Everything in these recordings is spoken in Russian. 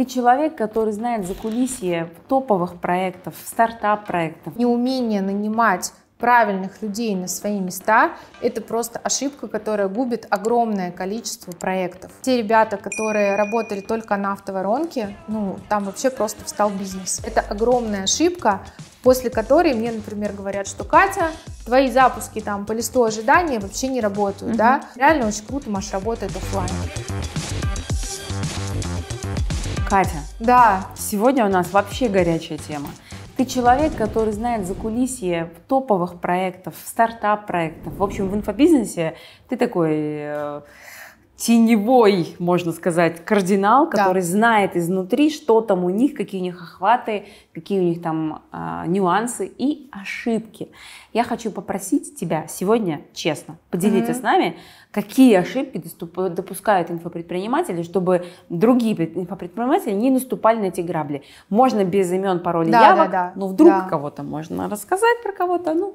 Ты человек, который знает за кулисье топовых проектов, стартап-проектов. Неумение нанимать правильных людей на свои места, это просто ошибка, которая губит огромное количество проектов. Те ребята, которые работали только на автоворонке, ну, там вообще просто встал бизнес. Это огромная ошибка, после которой мне, например, говорят, что Катя, твои запуски там по листу ожидания вообще не работают, угу. да? Реально очень круто, Маш, работает офлайн. Катя. Да. Сегодня у нас вообще горячая тема. Ты человек, который знает закулисье топовых проектов, стартап-проектов. В общем, в инфобизнесе ты такой э, теневой, можно сказать, кардинал, который да. знает изнутри, что там у них, какие у них охваты, какие у них там э, нюансы и ошибки. Я хочу попросить тебя сегодня, честно, поделиться mm-hmm. с нами, какие ошибки допускают инфопредприниматели, чтобы другие инфопредприниматели не наступали на эти грабли. Можно без имен, паролей, да, явок, да, да, но вдруг да. кого-то можно рассказать про кого-то, ну.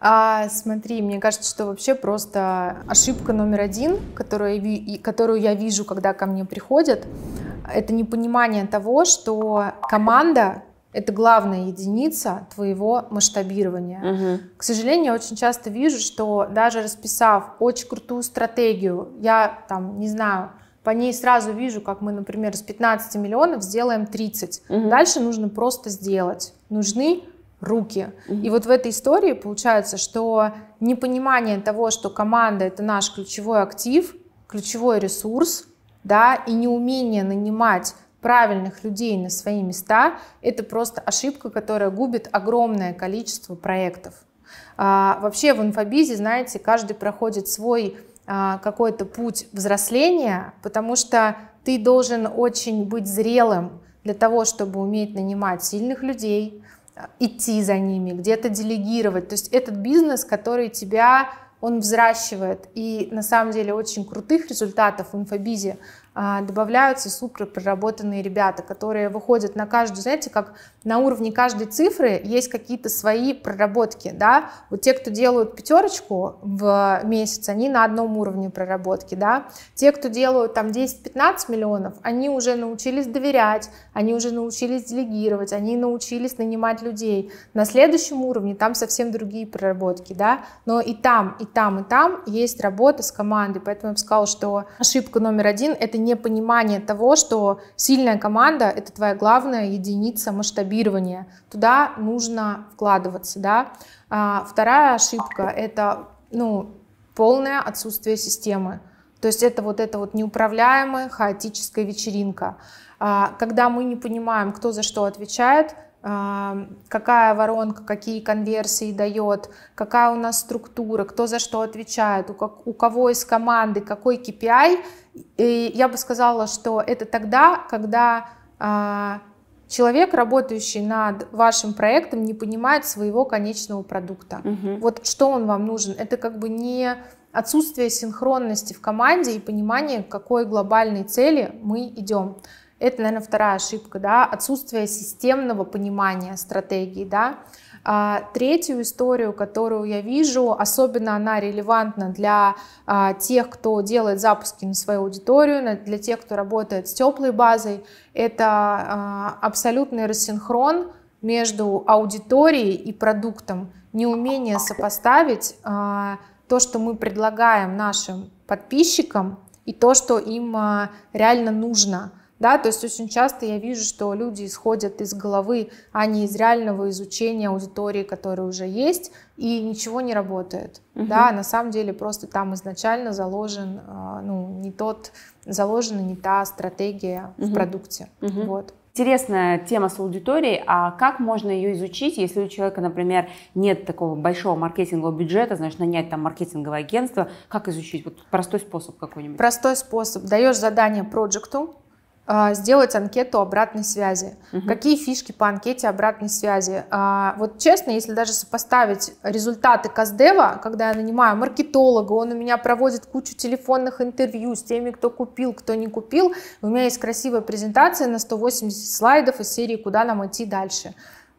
А, смотри, мне кажется, что вообще просто ошибка номер один, которую, которую я вижу, когда ко мне приходят, это непонимание того, что команда это главная единица твоего масштабирования. Угу. К сожалению, я очень часто вижу, что даже расписав очень крутую стратегию, я там, не знаю, по ней сразу вижу, как мы, например, с 15 миллионов сделаем 30. Угу. Дальше нужно просто сделать. Нужны руки. Угу. И вот в этой истории получается, что непонимание того, что команда это наш ключевой актив, ключевой ресурс, да, и неумение нанимать правильных людей на свои места, это просто ошибка, которая губит огромное количество проектов. А, вообще в инфобизе, знаете, каждый проходит свой а, какой-то путь взросления, потому что ты должен очень быть зрелым для того, чтобы уметь нанимать сильных людей, а, идти за ними, где-то делегировать. То есть этот бизнес, который тебя он взращивает. И на самом деле очень крутых результатов в инфобизе а, добавляются супер проработанные ребята, которые выходят на каждую, знаете, как на уровне каждой цифры есть какие-то свои проработки, да, вот те, кто делают пятерочку в месяц, они на одном уровне проработки, да, те, кто делают там 10-15 миллионов, они уже научились доверять, они уже научились делегировать, они научились нанимать людей, на следующем уровне там совсем другие проработки, да, но и там, и там, и там есть работа с командой, поэтому я бы сказала, что ошибка номер один — это непонимание того, что сильная команда — это твоя главная единица масштабирования. Туда нужно вкладываться, да. А вторая ошибка — это, ну, полное отсутствие системы. То есть это вот эта вот неуправляемая хаотическая вечеринка. А, когда мы не понимаем, кто за что отвечает, какая воронка, какие конверсии дает, какая у нас структура, кто за что отвечает, у, как, у кого из команды какой KPI. И я бы сказала, что это тогда, когда а, человек, работающий над вашим проектом, не понимает своего конечного продукта. Угу. Вот что он вам нужен. Это как бы не отсутствие синхронности в команде и понимание, к какой глобальной цели мы идем. Это, наверное, вторая ошибка, да, отсутствие системного понимания стратегии, да. А, третью историю, которую я вижу, особенно она релевантна для а, тех, кто делает запуски на свою аудиторию, для тех, кто работает с теплой базой, это а, абсолютный рассинхрон между аудиторией и продуктом, неумение сопоставить а, то, что мы предлагаем нашим подписчикам и то, что им а, реально нужно – да, то есть очень часто я вижу, что люди исходят из головы, а не из реального изучения аудитории, которая уже есть, и ничего не работает. Угу. Да, на самом деле просто там изначально заложен, а, ну, не тот, заложена не та стратегия угу. в продукте. Угу. Вот. Интересная тема с аудиторией, а как можно ее изучить, если у человека, например, нет такого большого маркетингового бюджета, значит, нанять там маркетинговое агентство, как изучить? Вот простой способ какой-нибудь. Простой способ. Даешь задание проекту, а, сделать анкету обратной связи. Угу. Какие фишки по анкете обратной связи? А, вот честно, если даже сопоставить результаты Каздева, когда я нанимаю маркетолога, он у меня проводит кучу телефонных интервью с теми, кто купил, кто не купил, у меня есть красивая презентация на 180 слайдов из серии «Куда нам идти дальше?».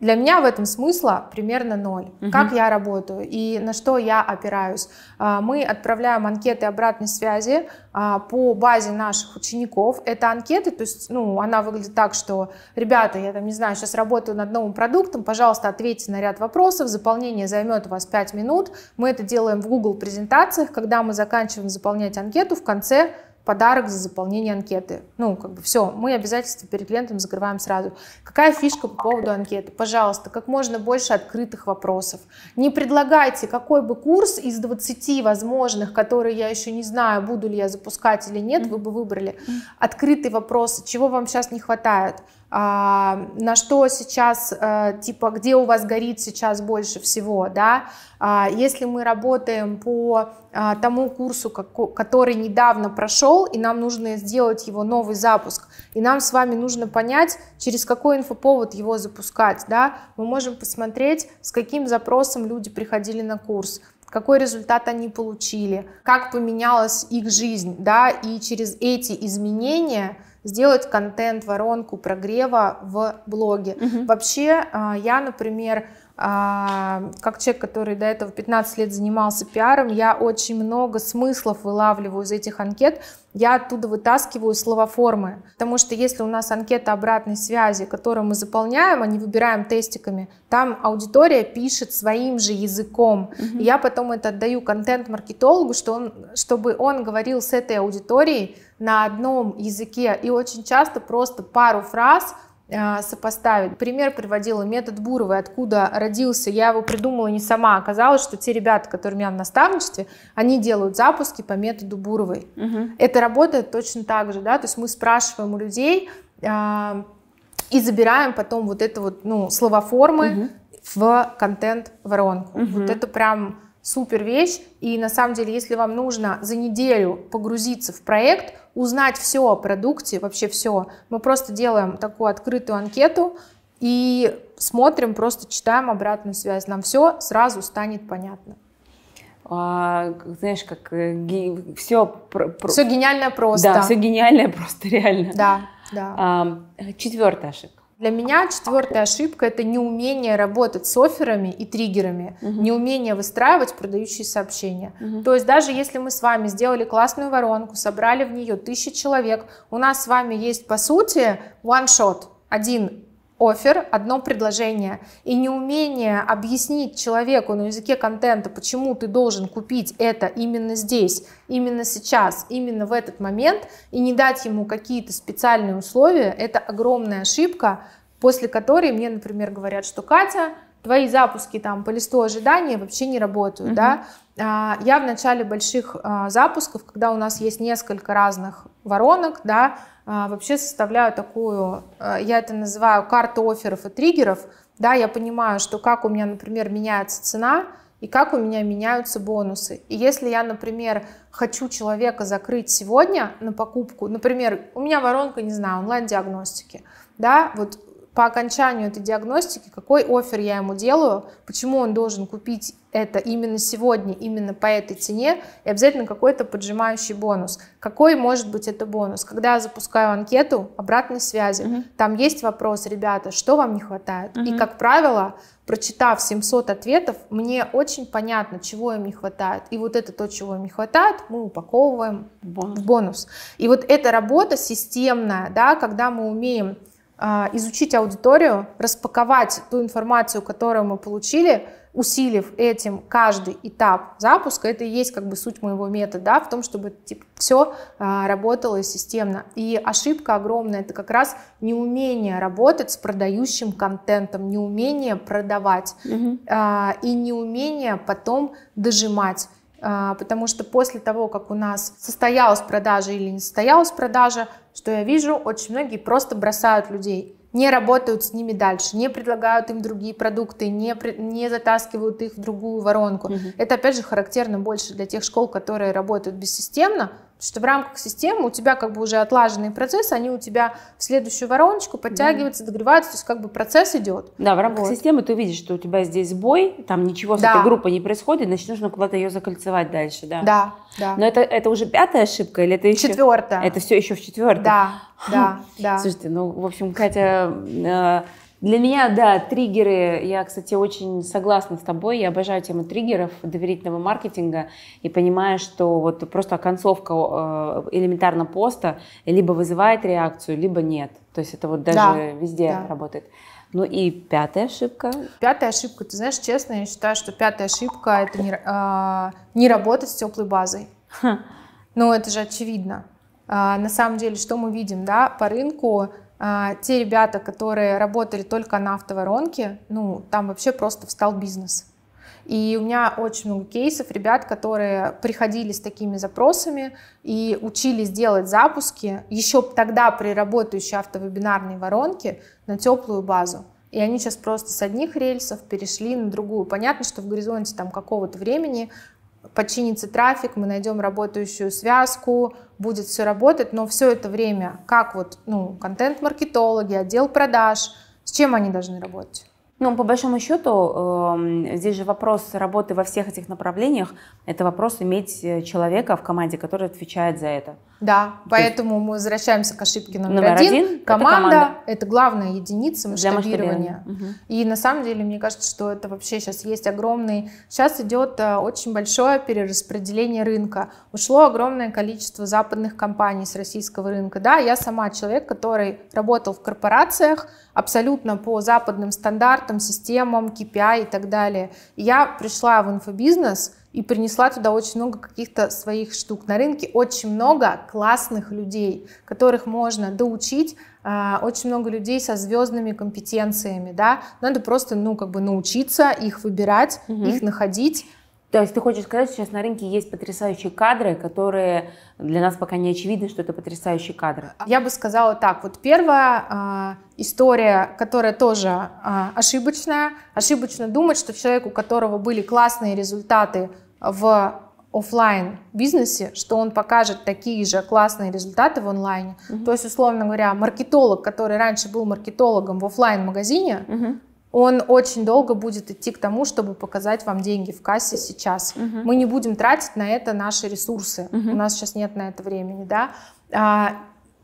Для меня в этом смысла примерно ноль. Угу. Как я работаю и на что я опираюсь. А, мы отправляем анкеты обратной связи а, по базе наших учеников. Это анкеты, то есть ну, она выглядит так, что, ребята, я там не знаю, сейчас работаю над новым продуктом, пожалуйста, ответьте на ряд вопросов, заполнение займет у вас 5 минут. Мы это делаем в Google презентациях, когда мы заканчиваем заполнять анкету, в конце подарок за заполнение анкеты. Ну, как бы все, мы обязательства перед клиентом закрываем сразу. Какая фишка по поводу анкеты? Пожалуйста, как можно больше открытых вопросов. Не предлагайте, какой бы курс из 20 возможных, которые я еще не знаю, буду ли я запускать или нет, вы бы выбрали. Открытый вопрос, чего вам сейчас не хватает? А, на что сейчас, э, типа, где у вас горит сейчас больше всего, да, а, если мы работаем по а, тому курсу, который недавно прошел, и нам нужно сделать его новый запуск, и нам с вами нужно понять, через какой инфоповод его запускать, да, мы можем посмотреть, с каким запросом люди приходили на курс, какой результат они получили, как поменялась их жизнь, да, и через эти изменения – сделать контент, воронку прогрева в блоге. Угу. Вообще, а, я, например, а, как человек, который до этого 15 лет занимался пиаром, я очень много смыслов вылавливаю из этих анкет, я оттуда вытаскиваю словоформы, потому что если у нас анкета обратной связи, которую мы заполняем, а не выбираем тестиками, там аудитория пишет своим же языком, угу. и я потом это отдаю контент-маркетологу, что он, чтобы он говорил с этой аудиторией на одном языке, и очень часто просто пару фраз – а, сопоставить. Пример приводила метод Буровой, откуда родился. Я его придумала не сама. Оказалось, что те ребята, которые у меня в наставничестве, они делают запуски по методу Буровой. Угу. Это работает точно так же, да, то есть мы спрашиваем у людей э, и забираем потом вот это вот, ну, словоформы угу. в контент-воронку. Угу. Вот это прям супер вещь. И на самом деле, если вам нужно за неделю погрузиться в проект, узнать все о продукте, вообще все, мы просто делаем такую открытую анкету и смотрим, просто читаем обратную связь. Нам все сразу станет понятно. А, знаешь, как э, ги, все... Про, все гениальное просто. Да, все гениальное просто, реально. Да, да. А, четвертая ошибка. Для меня четвертая ошибка это неумение работать с офферами и триггерами, угу. неумение выстраивать продающие сообщения. Угу. То есть даже если мы с вами сделали классную воронку, собрали в нее тысячи человек, у нас с вами есть по сути one shot, один офер, одно предложение, и неумение объяснить человеку на языке контента, почему ты должен купить это именно здесь, именно сейчас, именно в этот момент, и не дать ему какие-то специальные условия, это огромная ошибка, после которой мне, например, говорят, что Катя, твои запуски там по листу ожидания вообще не работают, угу. да. А, я в начале больших а, запусков, когда у нас есть несколько разных воронок, да, а, вообще составляю такую, я это называю карту офферов и триггеров, да, я понимаю, что как у меня, например, меняется цена, и как у меня меняются бонусы. И если я, например, хочу человека закрыть сегодня на покупку, например, у меня воронка, не знаю, онлайн-диагностики, да, вот по окончанию этой диагностики, какой офер я ему делаю, почему он должен купить это именно сегодня, именно по этой цене, и обязательно какой-то поджимающий бонус. Какой может быть это бонус? Когда я запускаю анкету обратной связи, угу. там есть вопрос, ребята, что вам не хватает? Угу. И, как правило, прочитав 700 ответов, мне очень понятно, чего им не хватает. И вот это то, чего им не хватает, мы упаковываем бонус. в бонус. И вот эта работа системная, да, когда мы умеем а, изучить аудиторию, распаковать ту информацию, которую мы получили, усилив этим каждый этап запуска, это и есть как бы суть моего метода, да, в том, чтобы типа, все а, работало системно. И ошибка огромная, это как раз неумение работать с продающим контентом, неумение продавать угу. и неумение потом дожимать. А, потому что после того, как у нас состоялась продажа или не состоялась продажа, что я вижу, очень многие просто бросают людей, не работают с ними дальше, не предлагают им другие продукты, не, не затаскивают их в другую воронку. Угу. Это, опять же, характерно больше для тех школ, которые работают бессистемно, что в рамках системы у тебя как бы уже отлаженные процессы, они у тебя в следующую вороночку подтягиваются, да. догреваются, то есть как бы процесс идет. Да, в рамках вот. системы ты видишь, что у тебя здесь бой, там ничего с да. этой группой не происходит, значит нужно куда-то ее закольцевать дальше, да? Да, да. Но это, это уже пятая ошибка или это еще... Четвертая. Это все еще в четвертой? Да, да, да. Слушайте, ну, в общем, Катя... Э, для меня, да, триггеры, я, кстати, очень согласна с тобой, я обожаю тему триггеров доверительного маркетинга и понимаю, что вот просто оконцовка э, элементарно поста либо вызывает реакцию, либо нет. То есть это вот даже да, везде да. работает. Ну и пятая ошибка. Пятая ошибка, ты знаешь, честно, я считаю, что пятая ошибка это не, а, не работать с теплой базой. Ха. Ну это же очевидно. А, на самом деле, что мы видим, да, по рынку а, те ребята, которые работали только на автоворонке, ну, там вообще просто встал бизнес. И у меня очень много кейсов ребят, которые приходили с такими запросами и учились делать запуски еще тогда при работающей автовебинарной воронке на теплую базу. И они сейчас просто с одних рельсов перешли на другую. Понятно, что в горизонте там какого-то времени Подчинится трафик, мы найдем работающую связку, будет все работать, но все это время, как вот, ну, контент-маркетологи, отдел продаж, с чем они должны работать? Ну, по большому счету, эм, здесь же вопрос работы во всех этих направлениях. Это вопрос иметь э, человека в команде, который отвечает за это. Да, То поэтому есть... мы возвращаемся к ошибке номер, номер один. один. Команда, это команда это главная единица масштабирования. Угу. И на самом деле мне кажется, что это вообще сейчас есть огромный. Сейчас идет э, очень большое перераспределение рынка. Ушло огромное количество западных компаний с российского рынка. Да, я сама человек, который работал в корпорациях абсолютно по западным стандартам, системам, KPI и так далее. Я пришла в инфобизнес и принесла туда очень много каких-то своих штук. На рынке очень много классных людей, которых можно доучить, а, очень много людей со звездными компетенциями, да, надо просто, ну, как бы научиться их выбирать, угу. их находить, то есть ты хочешь сказать, сейчас на рынке есть потрясающие кадры, которые для нас пока не очевидно, что это потрясающие кадры. А, я бы сказала так, вот первая э, история, которая тоже э, ошибочная, ошибочно думать, что человек, у которого были классные результаты в офлайн бизнесе, что он покажет такие же классные результаты в онлайне. Uh -huh. То есть, условно говоря, маркетолог, который раньше был маркетологом в офлайн магазине, Uh -huh. он очень долго будет идти к тому, чтобы показать вам деньги в кассе сейчас. Uh -huh. Мы не будем тратить на это наши ресурсы. Угу. У нас сейчас нет на это времени, да. А,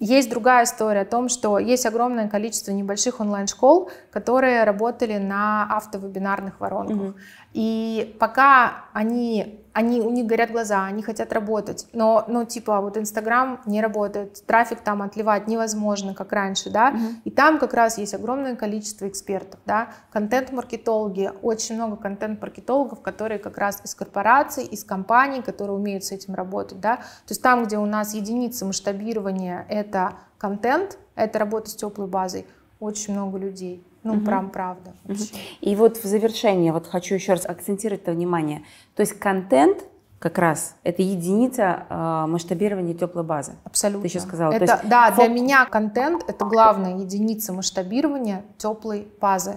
есть другая история о том, что есть огромное количество небольших онлайн-школ, которые работали на автовебинарных воронках. Угу. И пока они, они, у них горят глаза, они хотят работать, но, ну, типа, вот Инстаграм не работает, трафик там отливать невозможно, как раньше, да, угу. и там как раз есть огромное количество экспертов, да, контент-маркетологи, очень много контент-маркетологов, которые как раз из корпораций, из компаний, которые умеют с этим работать, да, то есть там, где у нас единица масштабирования — это контент, это работа с теплой базой, очень много людей. Ну, угу. прям правда. Вообще. И вот в завершение, вот хочу еще раз акцентировать это внимание. То есть контент как раз это единица э, масштабирования теплой базы. Абсолютно. Ты еще сказала. Это, есть, да, фок... для меня контент это главная единица масштабирования теплой базы.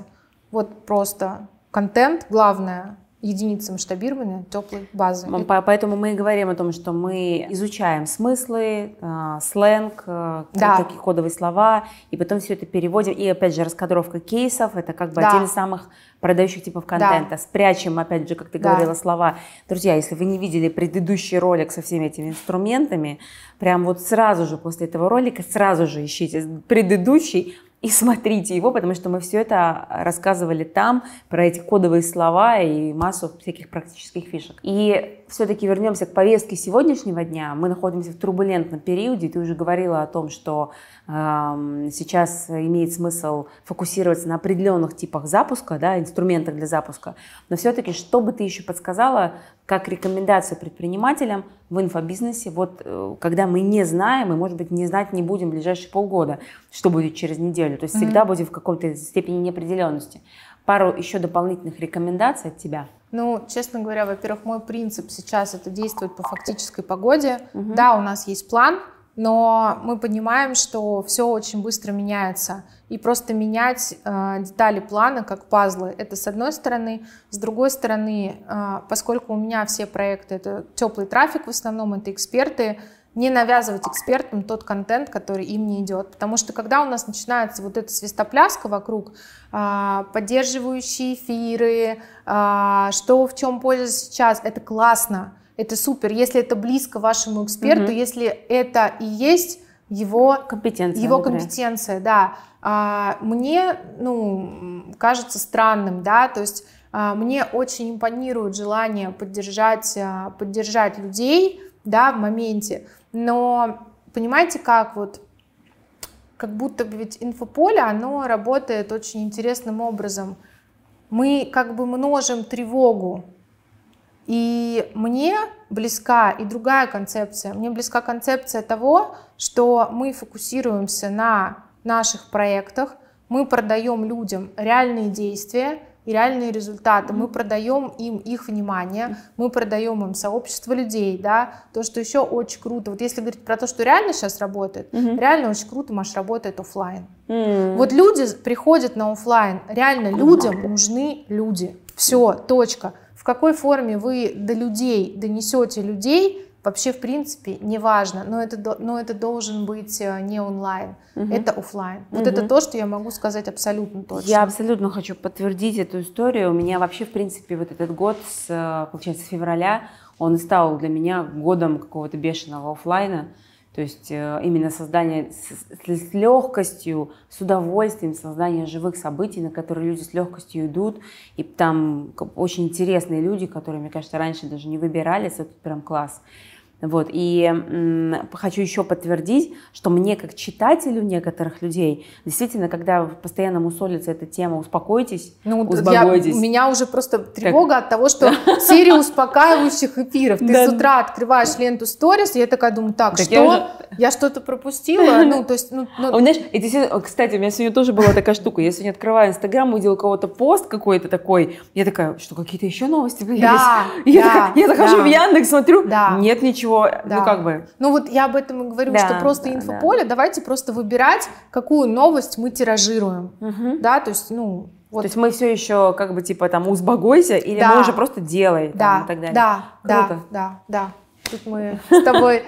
Вот просто контент главное единицы масштабирования теплой базы. Э, поэтому мы и говорим о том, что мы изучаем смыслы, э, сленг, э, да. такие кодовые слова, и потом все это переводим. И опять же, раскадровка кейсов, это как бы да. один из самых продающих типов контента. Да. Спрячем, опять же, как ты да. говорила, слова. Друзья, если вы не видели предыдущий ролик со всеми этими инструментами, прям вот сразу же после этого ролика, сразу же ищите предыдущий, и смотрите его, потому что мы все это рассказывали там, про эти кодовые слова и массу всяких практических фишек. И все-таки вернемся к повестке сегодняшнего дня. Мы находимся в турбулентном периоде. Ты уже говорила о том, что э, сейчас имеет смысл фокусироваться на определенных типах запуска, да, инструментах для запуска. Но все-таки, что бы ты еще подсказала, как рекомендацию предпринимателям в инфобизнесе, вот э, когда мы не знаем, и, может быть, не знать не будем в ближайшие полгода, что будет через неделю. То есть mm-hmm. всегда будем в каком-то степени неопределенности. Пару еще дополнительных рекомендаций от тебя – ну, честно говоря, во-первых, мой принцип сейчас это действовать по фактической погоде. Угу. Да, у нас есть план, но мы понимаем, что все очень быстро меняется. И просто менять э, детали плана, как пазлы, это с одной стороны. С другой стороны, э, поскольку у меня все проекты, это теплый трафик в основном, это эксперты, не навязывать экспертам тот контент, который им не идет. Потому что когда у нас начинается вот эта свистопляска вокруг, а, поддерживающие эфиры, а, что в чем польза сейчас, это классно, это супер. Если это близко вашему эксперту, угу. если это и есть его компетенция, его компетенция, да. А, мне, ну, кажется странным, да, то есть мне очень импонирует желание поддержать, поддержать людей, да, в моменте. Но понимаете, как вот как будто бы ведь инфополе, оно работает очень интересным образом. Мы как бы множим тревогу. И мне близка и другая концепция. Мне близка концепция того, что мы фокусируемся на наших проектах, мы продаем людям реальные действия, и реальные результаты. Мы продаем им их внимание, мы продаем им сообщество людей, да, то, что еще очень круто. Вот если говорить про то, что реально сейчас работает, угу. реально очень круто, Маш, работает офлайн. Mm. Вот люди приходят на офлайн, реально людям нужны люди. Все, точка. В какой форме вы до людей донесете людей, Вообще, в принципе, неважно, но это, но это должен быть э, не онлайн, угу. это офлайн. Угу. Вот это то, что я могу сказать абсолютно точно. Я абсолютно хочу подтвердить эту историю. У меня вообще, в принципе, вот этот год, с, э, получается, с февраля, он стал для меня годом какого-то бешеного офлайна. То есть э, именно создание с, с легкостью, с удовольствием, создание живых событий, на которые люди с легкостью идут. И там очень интересные люди, которые, мне кажется, раньше даже не выбирались. Это прям класс. Вот. И м, хочу еще подтвердить, что мне как читателю некоторых людей, действительно, когда постоянно мусолится эта тема, успокойтесь, ну, успокойтесь. Я, у меня уже просто тревога как? от того, что серия успокаивающих эфиров. Ты с утра открываешь ленту сторис, я такая думаю, так, что? Я что-то пропустила? Ну, то есть... ну. Знаешь, ну Кстати, у меня сегодня тоже была такая штука. Я сегодня открываю Инстаграм, увидела кого-то пост какой-то такой. Я такая, что, какие-то еще новости появились? Я захожу в Яндекс, смотрю, нет ничего ничего, ну, да. ну как бы. Ну вот я об этом и говорю, да, что просто да, инфополе, да. давайте просто выбирать, какую новость мы тиражируем, угу. да, то есть, ну, вот. То есть мы все еще как бы типа там узбогойся или да. мы уже просто делай да. там, и так далее. Да, Круто. да, да, да. Тут мы с тобой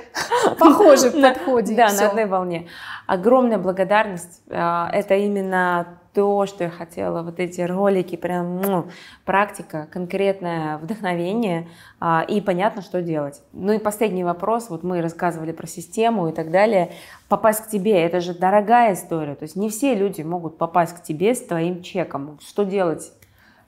похожи в подходе. Да, на одной волне. Огромная благодарность. А, это именно то, что я хотела, вот эти ролики, прям ну, практика, конкретное вдохновение а, и понятно, что делать. Ну и последний вопрос, вот мы рассказывали про систему и так далее. Попасть к тебе, это же дорогая история, то есть не все люди могут попасть к тебе с твоим чеком. Что делать?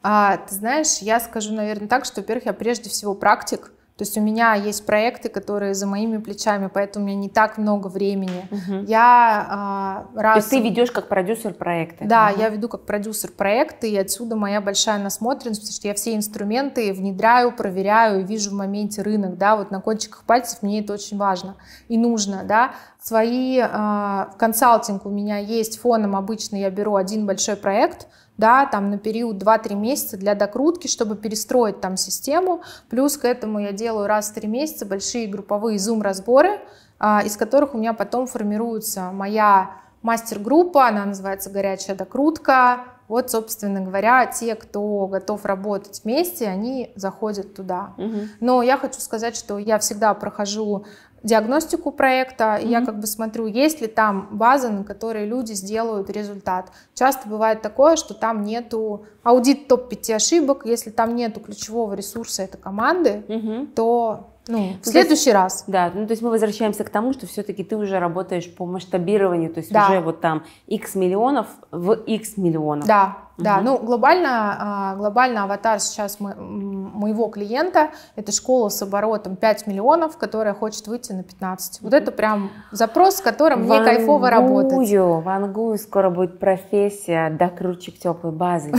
А, ты знаешь, я скажу, наверное, так, что, во-первых, я прежде всего практик, то есть у меня есть проекты, которые за моими плечами, поэтому у меня не так много времени. Угу. Я а, раз... То есть ты ведешь как продюсер проекты? Да, угу. я веду как продюсер проекты, и отсюда моя большая насмотренность, потому что я все инструменты внедряю, проверяю, вижу в моменте рынок, да, вот на кончиках пальцев мне это очень важно и нужно, да свои э, консалтинг у меня есть фоном, обычно я беру один большой проект, да, там на период 2-3 месяца для докрутки, чтобы перестроить там систему, плюс к этому я делаю раз в 3 месяца большие групповые зум-разборы, э, из которых у меня потом формируется моя мастер-группа, она называется «Горячая докрутка», вот, собственно говоря, те, кто готов работать вместе, они заходят туда. Угу. Но я хочу сказать, что я всегда прохожу диагностику проекта, mm-hmm. я как бы смотрю, есть ли там база, на которой люди сделают результат. Часто бывает такое, что там нету аудит топ-5 ошибок, если там нету ключевого ресурса это команды, mm-hmm. то ну, в следующий есть, раз. Да, ну то есть мы возвращаемся к тому, что все-таки ты уже работаешь по масштабированию, то есть да. уже вот там x миллионов в x миллионов. Да, угу. да, ну глобально, а, глобально аватар сейчас мы, моего клиента, это школа с оборотом 5 миллионов, которая хочет выйти на 15. Вот это прям запрос, с которым вангую, мне кайфово работать. В Ангую скоро будет профессия докрутчик теплой базы.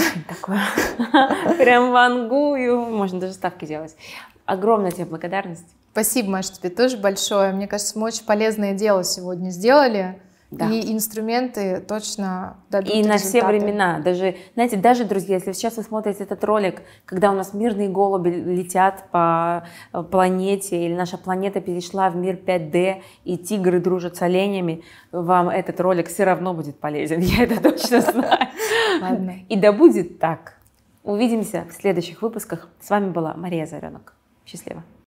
Прям в Ангую, можно даже ставки делать. Огромная тебе благодарность. Спасибо, Маша, тебе тоже большое. Мне кажется, мы очень полезное дело сегодня сделали. Да. И инструменты точно дадут И результаты. на все времена. Даже, знаете, даже, друзья, если сейчас вы смотрите этот ролик, когда у нас мирные голуби летят по э, планете, или наша планета перешла в мир 5D, и тигры дружат с оленями, вам этот ролик все равно будет полезен. Я это точно знаю. Ладно. И да будет так. Увидимся в следующих выпусках. С вами была Мария Заренок. Счастливо!